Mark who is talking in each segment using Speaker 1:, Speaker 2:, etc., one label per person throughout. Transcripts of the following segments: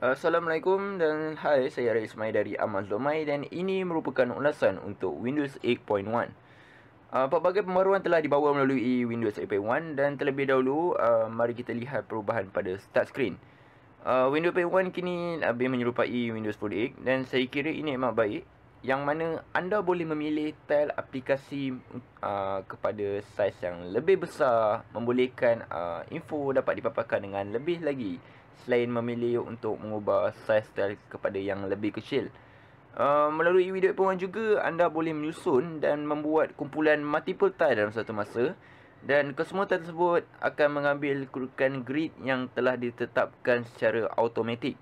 Speaker 1: Assalamualaikum dan hai saya Rais Mai dari Amaz Domai dan ini merupakan ulasan untuk Windows 8.1. Uh, ah, pelbagai pembaruan telah dibawa melalui Windows 8.1 dan terlebih dahulu uh, mari kita lihat perubahan pada start screen. Uh, Windows 8.1 kini lebih menyerupai Windows 8 dan saya kira ini amat baik yang mana anda boleh memilih tile aplikasi uh, kepada saiz yang lebih besar membolehkan uh, info dapat dipaparkan dengan lebih lagi selain memilih untuk mengubah saiz style kepada yang lebih kecil. Uh, melalui video pengumuman juga, anda boleh menyusun dan membuat kumpulan multiple tile dalam satu masa dan kesemua tile tersebut akan mengambil kurukan grid yang telah ditetapkan secara automatik.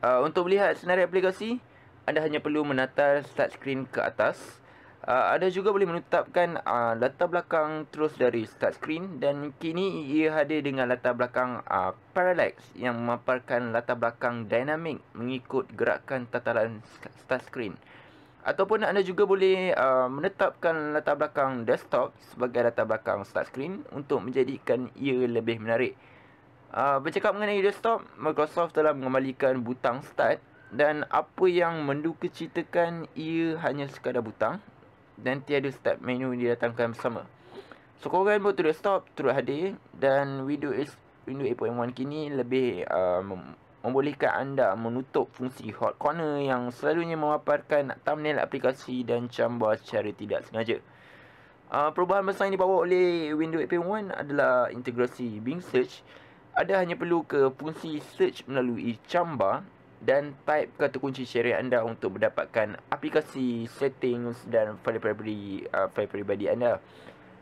Speaker 1: Uh, untuk melihat senarai aplikasi, anda hanya perlu menata start screen ke atas Uh, ada juga boleh menetapkan uh, latar belakang terus dari start screen dan kini ia hadir dengan latar belakang uh, parallax yang memaparkan latar belakang dinamik mengikut gerakan tatalan start screen. Ataupun anda juga boleh uh, menetapkan latar belakang desktop sebagai latar belakang start screen untuk menjadikan ia lebih menarik. Uh, bercakap mengenai desktop, Microsoft telah mengembalikan butang start dan apa yang mendukacitakan ceritakan ia hanya sekadar butang dan tiada start menu didatangkan bersama. So korang buat terus stop, terus hadir dan Windows, Windows 8.1 kini lebih um, membolehkan anda menutup fungsi hot corner yang selalunya memaparkan thumbnail aplikasi dan cambar secara tidak sengaja. Uh, perubahan besar yang dibawa oleh Windows 8.1 adalah integrasi Bing Search. Ada hanya perlu ke fungsi search melalui cambar dan type kata kunci sharing anda untuk mendapatkan aplikasi settings dan file peribadi, uh, peribadi anda.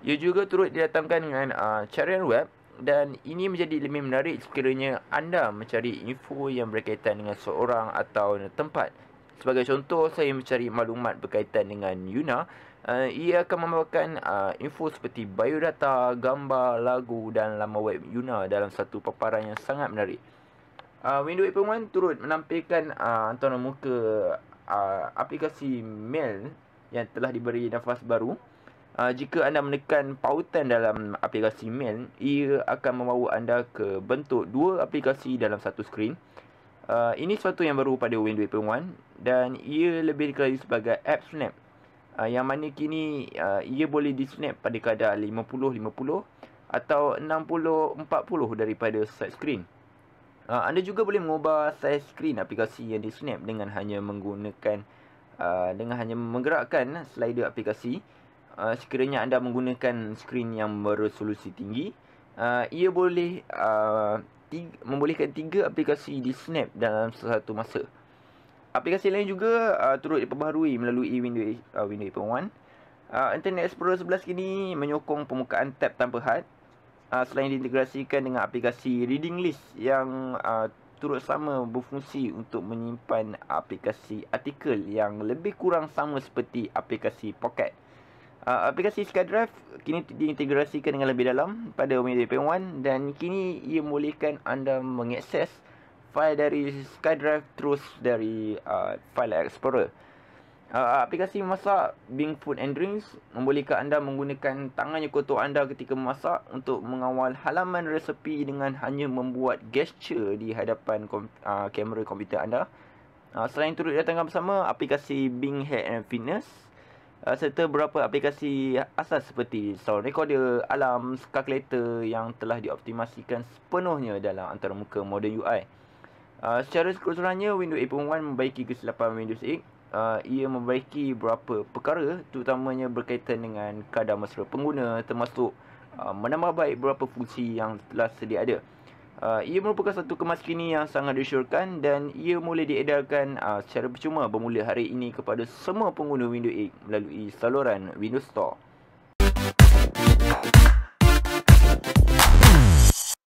Speaker 1: Ia juga turut didatangkan dengan uh, carian web dan ini menjadi lebih menarik sekiranya anda mencari info yang berkaitan dengan seorang atau tempat. Sebagai contoh, saya mencari maklumat berkaitan dengan Yuna. Uh, ia akan membawakan uh, info seperti biodata, gambar, lagu dan laman web Yuna dalam satu paparan yang sangat menarik uh, Windows 8.1 turut menampilkan uh, ah, antara muka uh, aplikasi mail yang telah diberi nafas baru. Uh, jika anda menekan pautan dalam aplikasi mail, ia akan membawa anda ke bentuk dua aplikasi dalam satu skrin. Uh, ini sesuatu yang baru pada Windows 8.1 dan ia lebih dikenali sebagai App Snap. Uh, yang mana kini uh, ia boleh disnap pada kadar 50-50 atau 60-40 daripada side screen. Uh, anda juga boleh mengubah saiz skrin aplikasi yang di snap dengan hanya menggunakan uh, dengan hanya menggerakkan slider aplikasi uh, sekiranya anda menggunakan skrin yang beresolusi tinggi uh, ia boleh uh, tiga, membolehkan tiga aplikasi di snap dalam satu masa aplikasi lain juga uh, turut diperbaharui melalui Windows uh, Windows 8.1 uh, Internet Explorer 11 kini menyokong permukaan tab tanpa HUD uh, selain diintegrasikan dengan aplikasi reading list yang uh, turut sama berfungsi untuk menyimpan aplikasi artikel yang lebih kurang sama seperti aplikasi pocket. Uh, aplikasi SkyDrive kini diintegrasikan dengan lebih dalam pada Windows 1 dan kini ia membolehkan anda mengakses file dari SkyDrive terus dari uh, File Explorer uh, aplikasi memasak Bing Food and Drinks membolehkan anda menggunakan tangannya kotor anda ketika memasak untuk mengawal halaman resepi dengan hanya membuat gesture di hadapan kom- uh, kamera komputer anda. Uh, selain turut datangkan bersama aplikasi Bing Health and Fitness uh, serta beberapa aplikasi asas seperti sound recorder, alarm, calculator yang telah dioptimasikan sepenuhnya dalam antara muka moden UI. Ah, secara keseluruhannya Windows 8.1 membaiki kesilapan Windows 8 uh, ah, ia membaiki beberapa perkara terutamanya berkaitan dengan kadar mesra pengguna termasuk uh, menambah baik beberapa fungsi yang telah sedia ada Uh, ia merupakan satu kemaskini yang sangat disyorkan dan ia mula diedarkan uh, secara percuma bermula hari ini kepada semua pengguna Windows 8 melalui saluran Windows Store.